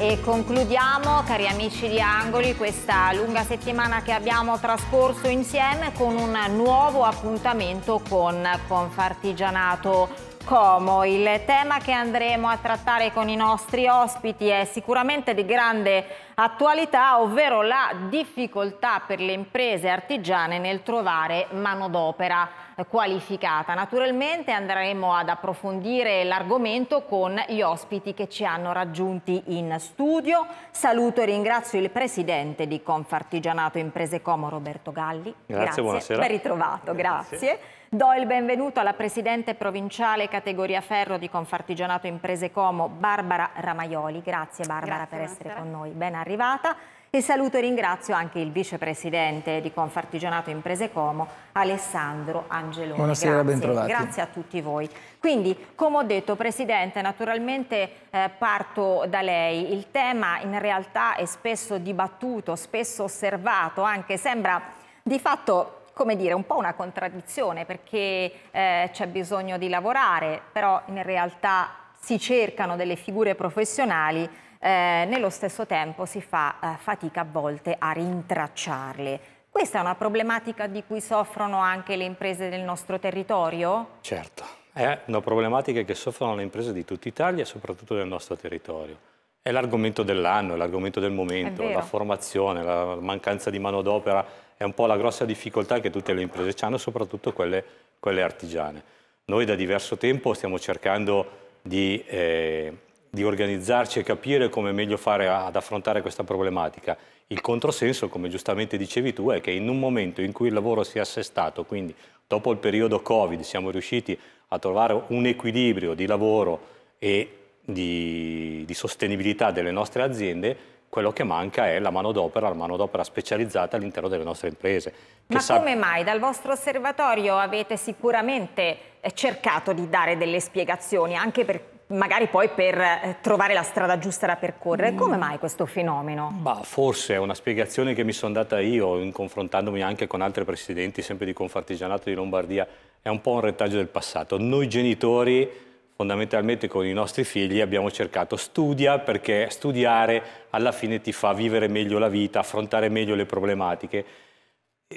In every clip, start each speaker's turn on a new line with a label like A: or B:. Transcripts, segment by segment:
A: E concludiamo, cari amici di Angoli, questa lunga settimana che abbiamo trascorso insieme con un nuovo appuntamento con Confartigianato Como. Il tema che andremo a trattare con i nostri ospiti è sicuramente di grande attualità, ovvero la difficoltà per le imprese artigiane nel trovare manodopera qualificata. Naturalmente andremo ad approfondire l'argomento con gli ospiti che ci hanno raggiunti in studio. Saluto e ringrazio il presidente di Confartigianato Imprese Como Roberto Galli. Grazie, grazie. buonasera. Ben ritrovato, grazie. grazie. Do il benvenuto alla presidente provinciale categoria ferro di Confartigianato Imprese Como, Barbara Ramaioli. Grazie Barbara Grazie, per essere con noi, ben arrivata. E saluto e ringrazio anche il vicepresidente di Confartigianato Imprese Como, Alessandro Angeloni. Buonasera, Grazie. ben trovati. Grazie a tutti voi. Quindi, come ho detto, Presidente, naturalmente eh, parto da lei. Il tema in realtà è spesso dibattuto, spesso osservato, anche sembra di fatto come dire, un po' una contraddizione perché eh, c'è bisogno di lavorare, però in realtà si cercano delle figure professionali, eh, nello stesso tempo si fa eh, fatica a volte a rintracciarle. Questa è una problematica di cui soffrono anche le imprese del nostro territorio?
B: Certo, è eh, una problematica che soffrono le imprese di tutta Italia e soprattutto del nostro territorio. È l'argomento dell'anno, è l'argomento del momento, la formazione, la mancanza di manodopera è un po' la grossa difficoltà che tutte le imprese hanno, soprattutto quelle, quelle artigiane. Noi da diverso tempo stiamo cercando di, eh, di, organizzarci e capire come è meglio fare ad affrontare questa problematica. Il controsenso, come giustamente dicevi tu, è che in un momento in cui il lavoro si è assestato, quindi dopo il periodo Covid siamo riusciti a trovare un equilibrio di lavoro e di, di sostenibilità delle nostre aziende, quello che manca è la manodopera, la manodopera specializzata all'interno delle nostre imprese. Ma sa... come
A: mai? Dal vostro osservatorio avete sicuramente eh, cercato di dare delle spiegazioni, anche per, magari poi per eh, trovare la strada giusta da percorrere. Come mm. mai questo fenomeno?
B: Bah, forse è una spiegazione che mi sono data io, in confrontandomi anche con altri presidenti, sempre di Confartigianato di Lombardia, è un po' un retaggio del passato. Noi genitori fondamentalmente con i nostri figli abbiamo cercato studia perché studiare alla fine ti fa vivere meglio la vita, affrontare meglio le problematiche.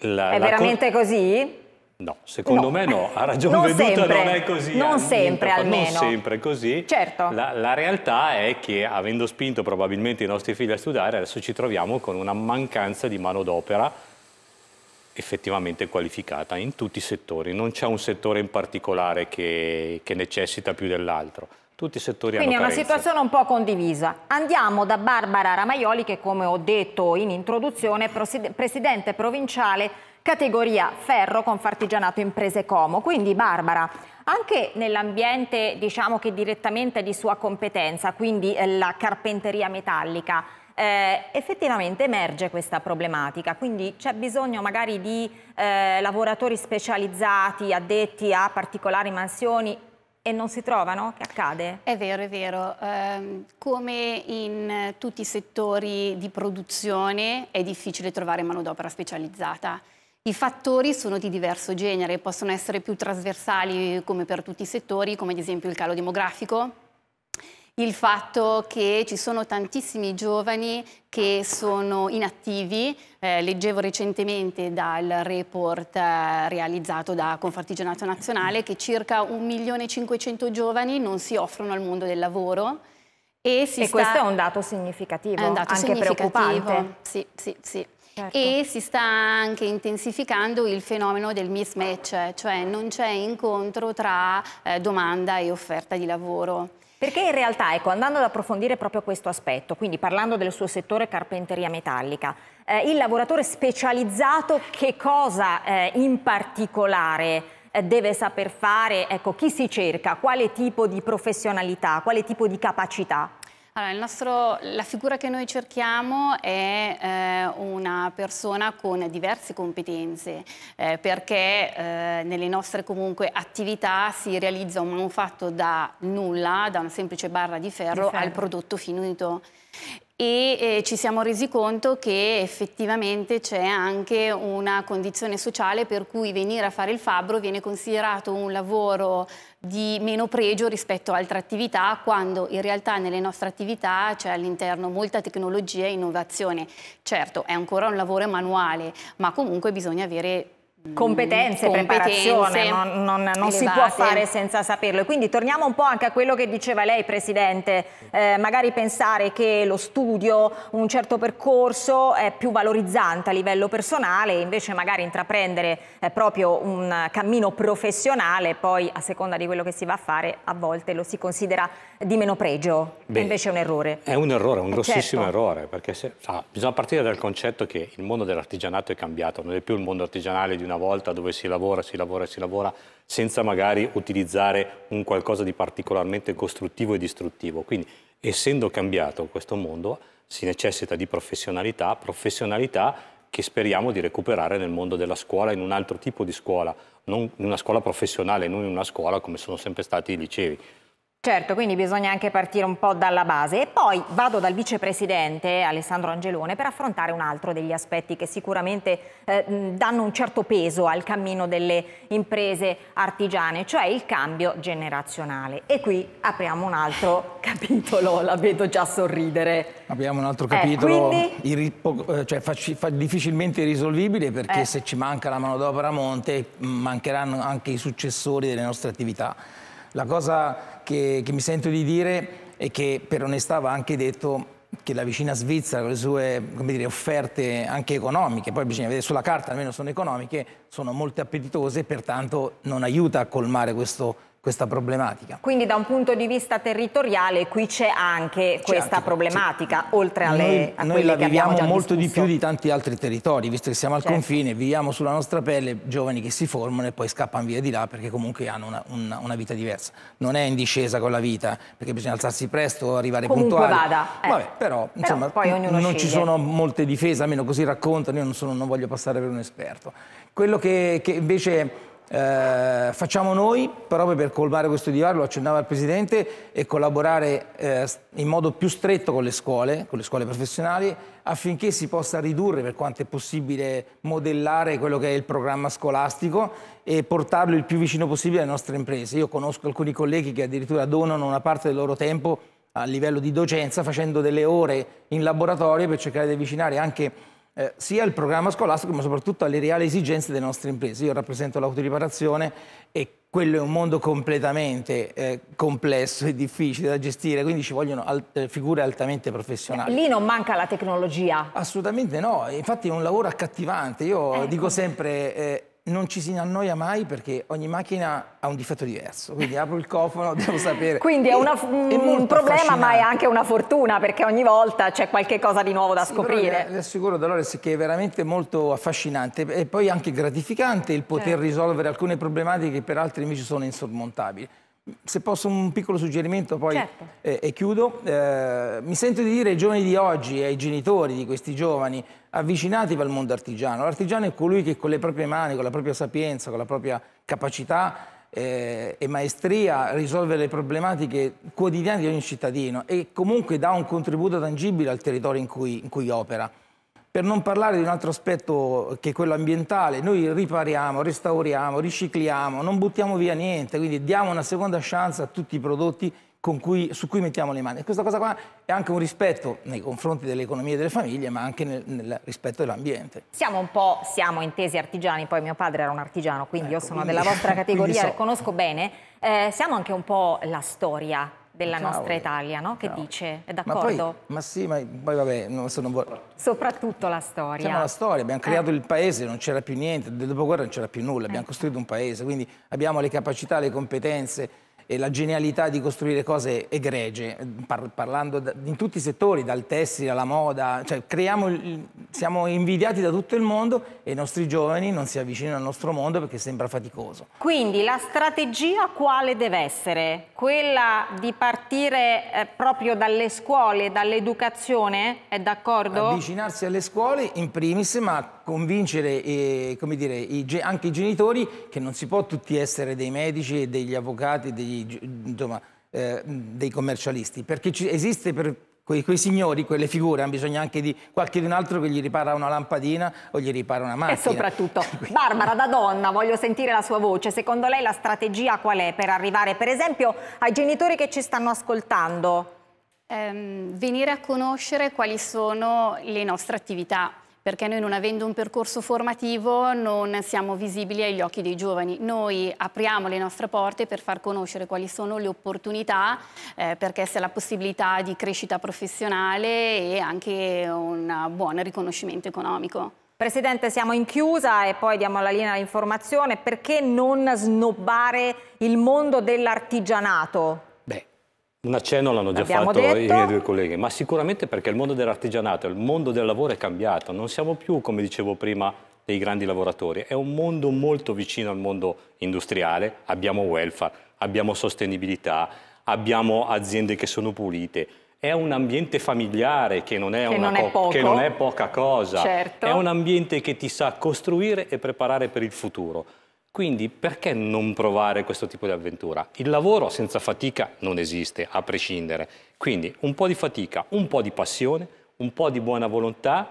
B: La, è la veramente
A: così?
B: No, secondo no. me no, ha ragione non veduta sempre. non è così. Non sempre almeno. Non sempre così. Certo. La, la, realtà è che avendo spinto probabilmente i nostri figli a studiare, adesso ci troviamo con una mancanza di manodopera effettivamente qualificata in tutti i settori, non c'è un settore in particolare che, che necessita più dell'altro. Tutti i settori Quindi hanno Quindi è una carenze.
A: situazione un po' condivisa. Andiamo da Barbara Ramaioli che come ho detto in introduzione è presidente provinciale categoria ferro con fartigianato Imprese Como. Quindi Barbara, anche nell'ambiente diciamo che direttamente è di sua competenza, quindi eh, la carpenteria metallica, eh, effettivamente emerge questa problematica, quindi c'è bisogno magari di eh, lavoratori specializzati, addetti a particolari mansioni e non si trovano? Che accade? È vero, è vero. Eh, come in tutti i settori di
C: produzione è difficile trovare manodopera specializzata. I fattori sono di diverso genere, possono essere più trasversali come per tutti i settori, come ad esempio il calo demografico, il fatto che ci sono tantissimi giovani che sono inattivi, eh, leggevo recentemente dal report eh, realizzato da Confartigianato Nazionale che circa 1.500.000 giovani non si offrono al mondo del lavoro e, e sta... questo è un
A: dato significativo, è un dato anche significativo.
C: preoccupante. Sì, sì, sì. Certo. E si sta anche intensificando il fenomeno del mismatch, cioè non c'è incontro tra eh, domanda e offerta di lavoro.
A: Perché in realtà, ecco, andando ad approfondire proprio questo aspetto, quindi parlando del suo settore carpenteria metallica, eh, il lavoratore specializzato che cosa eh, in particolare eh, deve saper fare? Ecco, chi si cerca? Quale tipo di professionalità? Quale tipo di capacità?
C: Allora, nostro, la figura che noi cerchiamo è eh, una persona con diverse competenze, eh, perché eh, nelle nostre comunque attività si realizza un manufatto da nulla, da una semplice barra di ferro, di ferro. al prodotto finito e eh, ci siamo resi conto che effettivamente c'è anche una condizione sociale per cui venire a fare il fabbro viene considerato un lavoro di meno pregio rispetto ad altre attività, quando in realtà nelle nostre attività c'è all'interno molta tecnologia e innovazione. Certo, è ancora un lavoro manuale, ma comunque bisogna avere competenze, competenze preparazione, non, non, non si può fare
A: senza saperlo. E quindi torniamo un po' anche a quello che diceva lei, Presidente, eh, magari pensare che lo studio, un certo percorso è più valorizzante a livello personale, invece magari intraprendere eh, proprio un cammino professionale, poi a seconda di quello che si va a fare, a volte lo si considera di meno pregio, Beh, invece è un errore. È
B: un errore, un eh, grossissimo certo. errore, perché se, sa, bisogna partire dal concetto che il mondo dell'artigianato è cambiato, non è più il mondo artigianale di una una volta dove si lavora, si lavora e si lavora senza magari utilizzare un qualcosa di particolarmente costruttivo e distruttivo. Quindi essendo cambiato questo mondo si necessita di professionalità, professionalità che speriamo di recuperare nel mondo della scuola, in un altro tipo di scuola, non in una scuola professionale, non in una scuola come sono sempre stati i licei.
A: Certo, quindi bisogna anche partire un po' dalla base e poi vado dal vicepresidente Alessandro Angelone per affrontare un altro degli aspetti che sicuramente eh, danno un certo peso al cammino delle imprese artigiane, cioè il cambio generazionale. E qui apriamo un altro capitolo, la vedo già sorridere. Apriamo un altro capitolo eh,
D: quindi... Eh, cioè, difficilmente risolvibile perché eh. se ci manca la manodopera a monte mancheranno anche i successori delle nostre attività. La cosa che, che mi sento di dire è che per onestà va anche detto che la vicina Svizzera con le sue dire, offerte anche economiche, poi bisogna vedere sulla carta almeno sono economiche, sono molto appetitose e pertanto non aiuta a colmare questo questa problematica.
A: Quindi da un punto di vista territoriale qui c'è anche questa certo, problematica, oltre alle noi, a noi la viviamo molto
D: discusso. di più di tanti altri territori, visto che siamo al certo. confine, viviamo sulla nostra pelle giovani che si formano e poi scappano via di là perché comunque hanno una, una, una vita diversa. Non è in discesa con la vita, perché bisogna alzarsi presto, arrivare comunque puntuali. Vada, eh. Vabbè, però, insomma, però non sceglie. ci sono molte difese, almeno così raccontano, io non, sono, non voglio passare per un esperto. Quello che, che invece eh, facciamo noi, proprio per colmare questo divario, lo accennava il Presidente, e collaborare eh, in modo più stretto con le scuole, con le scuole professionali, affinché si possa ridurre per quanto è possibile modellare quello che è il programma scolastico e portarlo il più vicino possibile alle nostre imprese. Io conosco alcuni colleghi che addirittura donano una parte del loro tempo a livello di docenza facendo delle ore in laboratorio per cercare di avvicinare anche eh, sia al programma scolastico ma soprattutto alle reali esigenze delle nostre imprese. Io rappresento l'autoriparazione e quello è un mondo completamente eh, complesso e difficile da gestire, quindi ci vogliono alt figure altamente professionali.
A: Lì non manca la tecnologia?
D: Assolutamente no, infatti è un lavoro accattivante. Io eh. dico sempre eh, non ci si annoia mai perché ogni macchina ha un difetto diverso, quindi apro il cofano, devo sapere. Quindi è, una, è mm, un problema ma è
A: anche una fortuna perché ogni volta c'è qualche cosa di nuovo da sì, scoprire. Le,
D: le assicuro Dolores che è veramente molto affascinante e poi anche gratificante il poter eh. risolvere alcune problematiche che per altri invece sono insormontabili se posso un piccolo suggerimento poi certo. eh, e chiudo, eh, mi sento di dire ai giovani di oggi ai genitori di questi giovani avvicinatevi al mondo artigiano. L'artigiano è colui che con le proprie mani, con la propria sapienza, con la propria capacità eh, e maestria risolve le problematiche quotidiane di ogni cittadino e comunque dà un contributo tangibile al territorio in cui, in cui opera. Per non parlare di un altro aspetto che è quello ambientale, noi ripariamo, restauriamo, ricicliamo, non buttiamo via niente, quindi diamo una seconda chance a tutti i prodotti cui, su cui mettiamo le mani. E questa cosa qua è anche un rispetto nei confronti dell'economia e delle famiglie, ma anche nel, nel rispetto dell'ambiente.
A: Siamo un po', siamo intesi artigiani, poi mio padre era un artigiano, quindi ecco, io sono quindi, della vostra categoria, so. conosco bene. Eh, siamo anche un po' la storia della Ciao. nostra Italia, no? Che Ciao. dice, è d'accordo?
D: Ma, ma, sì, ma poi vabbè, non sono...
A: Soprattutto la storia. Siamo la
D: storia, abbiamo creato eh. il paese, non c'era più niente, del dopoguerra non c'era più nulla, abbiamo eh. costruito un paese, quindi abbiamo le capacità, le competenze e la genialità di costruire cose egregie, par parlando in tutti i settori, dal tessile alla moda, cioè creiamo il, siamo invidiati da tutto il mondo e i nostri giovani non si avvicinano al nostro mondo perché sembra faticoso.
A: Quindi la strategia quale deve essere? Quella di partire eh, proprio dalle scuole, dall'educazione, è d'accordo?
D: Avvicinarsi alle scuole in primis, ma convincere eh, dire, i, anche i genitori che non si può tutti essere dei medici, degli avvocati, degli, insomma, eh, dei commercialisti, perché esiste per quei, quei, signori, quelle figure, hanno bisogno anche di qualche di un altro che gli ripara una lampadina o gli ripara una macchina. E soprattutto,
A: Barbara da donna, voglio sentire la sua voce, secondo lei la strategia qual è per arrivare per esempio ai genitori che ci stanno ascoltando?
C: Ehm, venire a conoscere quali sono le nostre attività perché noi non avendo un percorso formativo non siamo visibili agli occhi dei giovani. Noi apriamo le nostre porte per far conoscere quali sono le opportunità, eh, perché sia la possibilità di crescita professionale e anche un
A: buon riconoscimento economico. Presidente, siamo in chiusa e poi diamo la linea all'informazione. Perché non snobbare il mondo dell'artigianato?
B: Un accenno l'hanno già fatto detto. i miei due colleghi, ma sicuramente perché il mondo dell'artigianato, il mondo del lavoro è cambiato, non siamo più, come dicevo prima, dei grandi lavoratori, è un mondo molto vicino al mondo industriale, abbiamo welfare, abbiamo sostenibilità, abbiamo aziende che sono pulite, è un ambiente familiare che non è, che non è, che non è poca cosa, certo. è un ambiente che ti sa costruire e preparare per il futuro. Quindi perché non provare questo tipo di avventura? Il lavoro senza fatica non esiste, a prescindere. Quindi un po' di fatica, un po' di passione, un po' di buona volontà,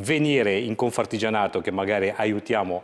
B: venire in Confartigianato che magari aiutiamo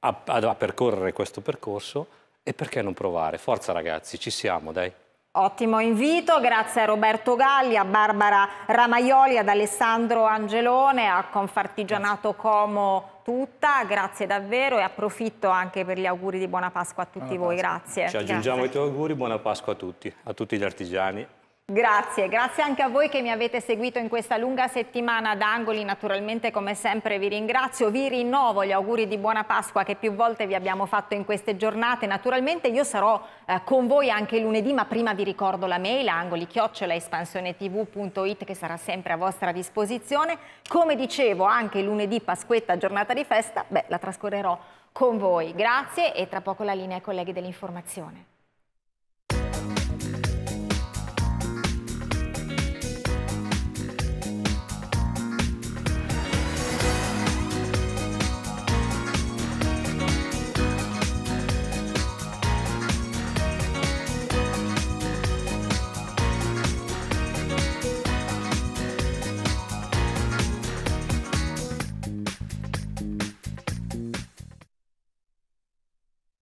B: a, a, a percorrere questo percorso e perché non provare? Forza ragazzi, ci siamo, dai. Ottimo
A: invito, grazie a Roberto Galli, a Barbara Ramaioli, ad Alessandro Angelone, a Confartigianato Como tutta, grazie davvero e approfitto anche per gli auguri di buona Pasqua a tutti buona voi, Pasqua. grazie. Ci aggiungiamo grazie. i
B: tuoi auguri, buona Pasqua a tutti, a tutti gli artigiani
A: Grazie, grazie anche a voi che mi avete seguito in questa lunga settimana ad Angoli, naturalmente come sempre vi ringrazio, vi rinnovo gli auguri di buona Pasqua che più volte vi abbiamo fatto in queste giornate, naturalmente io sarò eh, con voi anche lunedì ma prima vi ricordo la mail angoli angolichiocciolaespansionetv.it che sarà sempre a vostra disposizione, come dicevo anche lunedì Pasquetta giornata di festa, beh la trascorrerò con voi, grazie e tra poco la linea ai colleghi dell'informazione.